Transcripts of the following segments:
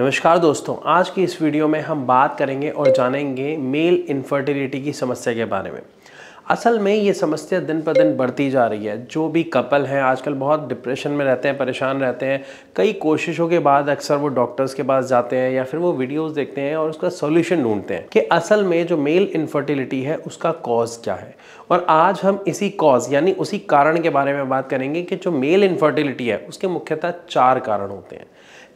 नमस्कार दोस्तों आज की इस वीडियो में हम बात करेंगे और जानेंगे मेल इन्फर्टिलिटी की समस्या के बारे में असल में ये समस्या दिन पर दिन बढ़ती जा रही है जो भी कपल हैं आजकल बहुत डिप्रेशन में रहते हैं परेशान रहते हैं कई कोशिशों के बाद अक्सर वो डॉक्टर्स के पास जाते हैं या फिर वो वीडियोस देखते हैं और उसका सोल्यूशन ढूंढते हैं कि असल में जो मेल इन्फर्टिलिटी है उसका कॉज क्या है और आज हम इसी कॉज यानी उसी कारण के बारे में बात करेंगे कि जो मेल इन्फर्टिलिटी है उसके मुख्यतः चार कारण होते हैं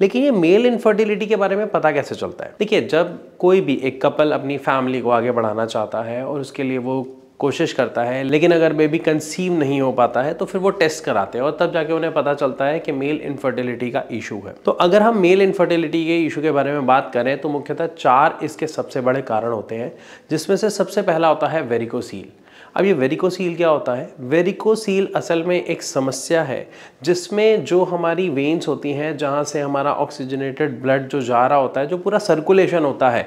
लेकिन ये मेल इनफर्टिलिटी के बारे में पता कैसे चलता है देखिए जब कोई भी एक कपल अपनी फैमिली को आगे बढ़ाना चाहता है और उसके लिए वो कोशिश करता है लेकिन अगर बेबी कंसीव नहीं हो पाता है तो फिर वो टेस्ट कराते हैं और तब जाके उन्हें पता चलता है कि मेल इनफर्टिलिटी का इशू है तो अगर हम मेल इनफर्टिलिटी के इशू के बारे में बात करें तो मुख्यतः चार इसके सबसे बड़े कारण होते हैं जिसमें से सबसे पहला होता है वेरिकोसील अब ये वेरिकोसील क्या होता है वेरिकोसील असल में एक समस्या है जिसमें जो हमारी वेन्स होती हैं जहाँ से हमारा ऑक्सीजनेटेड ब्लड जो जा रहा होता है जो पूरा सर्कुलेशन होता है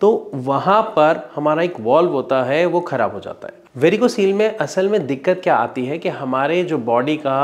तो वहाँ पर हमारा एक वॉल्व होता है वो ख़राब हो जाता है वेरिकोसील में असल में दिक्कत क्या आती है कि हमारे जो बॉडी का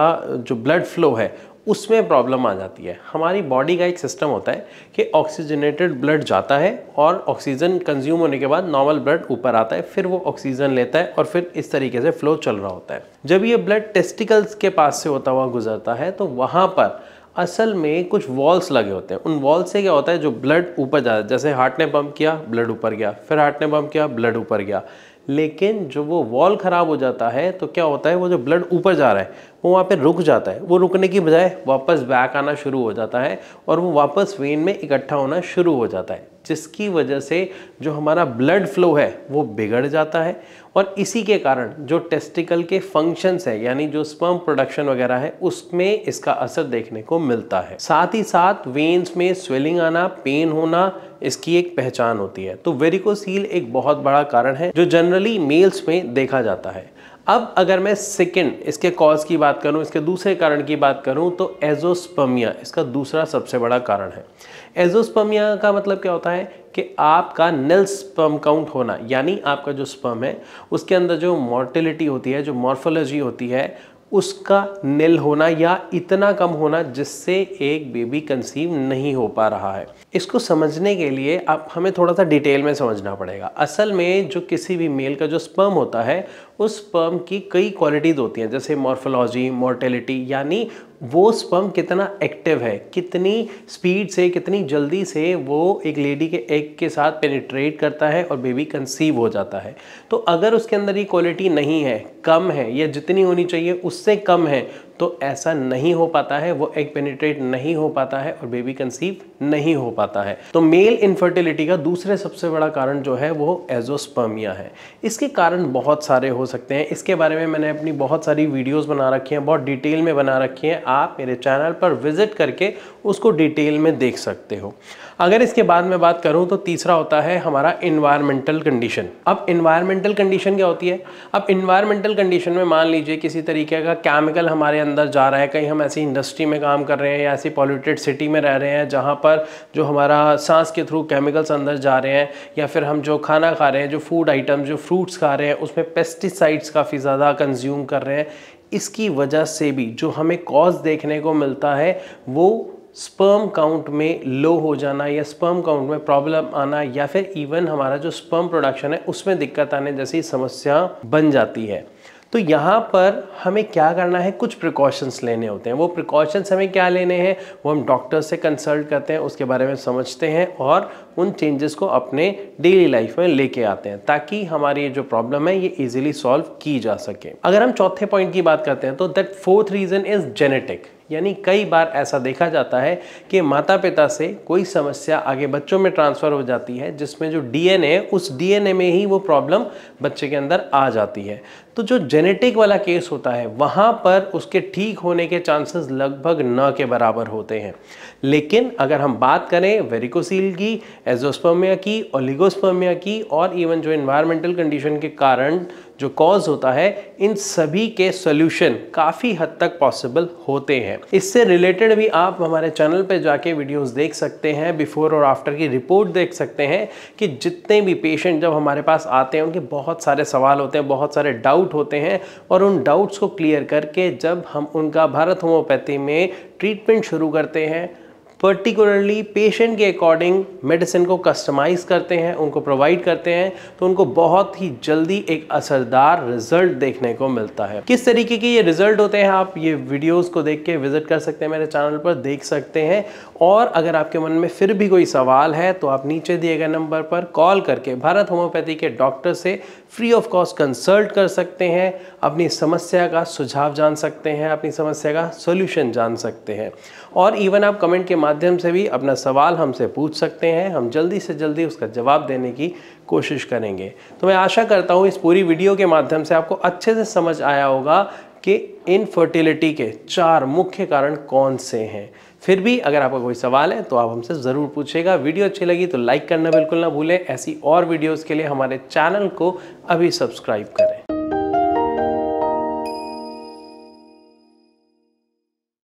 जो ब्लड फ्लो है उसमें प्रॉब्लम आ जाती है हमारी बॉडी का एक सिस्टम होता है कि ऑक्सीजनेटेड ब्लड जाता है और ऑक्सीजन कंज्यूम होने के बाद नॉर्मल ब्लड ऊपर आता है फिर वो ऑक्सीजन लेता है और फिर इस तरीके से फ्लो चल रहा होता है जब ये ब्लड टेस्टिकल्स के पास से होता हुआ गुजरता है तो वहाँ पर असल में कुछ वॉल्स लगे होते हैं उन वॉल्स से क्या होता है जो ब्लड ऊपर जाता है जैसे हार्ट ने पम्प किया ब्लड ऊपर गया फिर हार्ट ने पम्प किया ब्लड ऊपर गया लेकिन जब वो वॉल ख़राब हो जाता है तो क्या होता है वो जो ब्लड ऊपर जा रहा है वो वहाँ पे रुक जाता है वो रुकने की बजाय वापस बैक आना शुरू हो जाता है और वो वापस वेन में इकट्ठा होना शुरू हो जाता है जिसकी वजह से जो हमारा ब्लड फ्लो है वो बिगड़ जाता है और इसी के कारण जो टेस्टिकल के फंक्शंस है यानी जो स्पर्म प्रोडक्शन वगैरह है उसमें इसका असर देखने को मिलता है साथ ही साथ वेन्स में स्वेलिंग आना पेन होना इसकी एक पहचान होती है तो वेरिकोसील एक बहुत बड़ा कारण है जो जनरली मेल्स में देखा जाता है अब अगर मैं सेकेंड इसके कॉज की बात करूं इसके दूसरे कारण की बात करूं तो एजोस्पमिया इसका दूसरा सबसे बड़ा कारण है एजोस्पमिया का मतलब क्या होता है कि आपका नल स्पम काउंट होना यानी आपका जो स्पर्म है उसके अंदर जो मॉर्टिलिटी होती है जो मॉर्फोलॉजी होती है उसका निल होना या इतना कम होना जिससे एक बेबी कंसीव नहीं हो पा रहा है इसको समझने के लिए आप हमें थोड़ा सा डिटेल में समझना पड़ेगा असल में जो किसी भी मेल का जो स्पर्म होता है उस स्पर्म की कई क्वालिटीज़ होती हैं जैसे मॉर्फोलॉजी मोर्टेलिटी यानी वो स्पर्म कितना एक्टिव है कितनी स्पीड से कितनी जल्दी से वो एक लेडी के एग के साथ पेनिट्रेट करता है और बेबी कंसीव हो जाता है तो अगर उसके अंदर ये क्वालिटी नहीं है कम है या जितनी होनी चाहिए उससे कम है तो ऐसा नहीं हो पाता है वो एग पेनिट्रेट नहीं हो पाता है और बेबी कंसीव नहीं हो पाता है तो मेल इनफर्टिलिटी का दूसरे सबसे बड़ा कारण जो है वो एजोस्पर्मिया है इसके कारण बहुत सारे हो सकते हैं इसके बारे में मैंने अपनी बहुत सारी वीडियोस बना रखी हैं बहुत डिटेल में बना रखी हैं आप मेरे चैनल पर विजिट करके उसको डिटेल में देख सकते हो अगर इसके बाद में बात करूं तो तीसरा होता है हमारा इन्वायरमेंटल कंडीशन अब इन्वायरमेंटल कंडीशन क्या होती है अब इन्वायरमेंटल कंडीशन में मान लीजिए किसी तरीके का केमिकल हमारे अंदर अंदर जा रहा है कहीं हम ऐसी इंडस्ट्री में काम कर रहे हैं या ऐसी पॉल्यूटेड सिटी में रह रहे हैं जहाँ पर जो हमारा सांस के थ्रू केमिकल्स अंदर जा रहे हैं या फिर हम जो खाना खा रहे हैं जो फूड आइटम्स जो फ्रूट्स खा रहे हैं उसमें पेस्टिसाइड्स काफ़ी ज़्यादा कंज्यूम कर रहे हैं इसकी वजह से भी जो हमें कॉज देखने को मिलता है वो स्पर्म काउंट में लो हो जाना या स्पर्म काउंट में प्रॉब्लम आना या फिर इवन हमारा जो स्पर्म प्रोडक्शन है उसमें दिक्कत आने जैसी समस्या बन जाती है तो यहाँ पर हमें क्या करना है कुछ प्रिकॉशंस लेने होते हैं वो प्रिकॉशंस हमें क्या लेने हैं वो हम डॉक्टर से कंसल्ट करते हैं उसके बारे में समझते हैं और उन चेंजेस को अपने डेली लाइफ में लेके आते हैं ताकि हमारी जो प्रॉब्लम है ये इजीली सॉल्व की जा सके अगर हम चौथे पॉइंट की बात करते हैं तो that fourth reason is genetic यानी कई बार ऐसा देखा जाता है कि माता पिता से कोई समस्या आगे बच्चों में ट्रांसफ़र हो जाती है जिसमें जो डीएनए उस डीएनए में ही वो प्रॉब्लम बच्चे के अंदर आ जाती है तो जो जेनेटिक वाला केस होता है वहाँ पर उसके ठीक होने के चांसेस लगभग न के बराबर होते हैं लेकिन अगर हम बात करें वेरिकोसील की एजोस्पर्मिया की ओलिगोस्पर्मिया की और इवन जो इन्वायरमेंटल कंडीशन के कारण जो कॉज होता है इन सभी के सोल्यूशन काफ़ी हद तक पॉसिबल होते हैं इससे रिलेटेड भी आप हमारे चैनल पर जाके वीडियोस देख सकते हैं बिफोर और आफ्टर की रिपोर्ट देख सकते हैं कि जितने भी पेशेंट जब हमारे पास आते हैं उनके बहुत सारे सवाल होते हैं बहुत सारे डाउट होते हैं और उन डाउट्स को क्लियर करके जब हम उनका भारत होम्योपैथी में ट्रीटमेंट शुरू करते हैं पर्टिकुलरली पेशेंट के अकॉर्डिंग मेडिसिन को कस्टमाइज़ करते हैं उनको प्रोवाइड करते हैं तो उनको बहुत ही जल्दी एक असरदार रिजल्ट देखने को मिलता है किस तरीके के ये रिजल्ट होते हैं आप ये वीडियोस को देख के विजिट कर सकते हैं मेरे चैनल पर देख सकते हैं और अगर आपके मन में फिर भी कोई सवाल है तो आप नीचे दिए गए नंबर पर कॉल करके भारत होम्योपैथी के डॉक्टर से फ्री ऑफ कॉस्ट कंसल्ट कर सकते हैं अपनी समस्या का सुझाव जान सकते हैं अपनी समस्या का सोल्यूशन जान सकते हैं और इवन आप कमेंट के माध्यम माध्यम से भी अपना सवाल हमसे पूछ सकते हैं हम जल्दी से जल्दी उसका जवाब देने की कोशिश करेंगे तो मैं आशा करता हूँ इस पूरी वीडियो के माध्यम से आपको अच्छे से समझ आया होगा कि इनफर्टिलिटी के चार मुख्य कारण कौन से हैं फिर भी अगर आपका कोई सवाल है तो आप हमसे ज़रूर पूछेगा वीडियो अच्छी लगी तो लाइक करना बिल्कुल ना भूलें ऐसी और वीडियोज़ के लिए हमारे चैनल को अभी सब्सक्राइब करें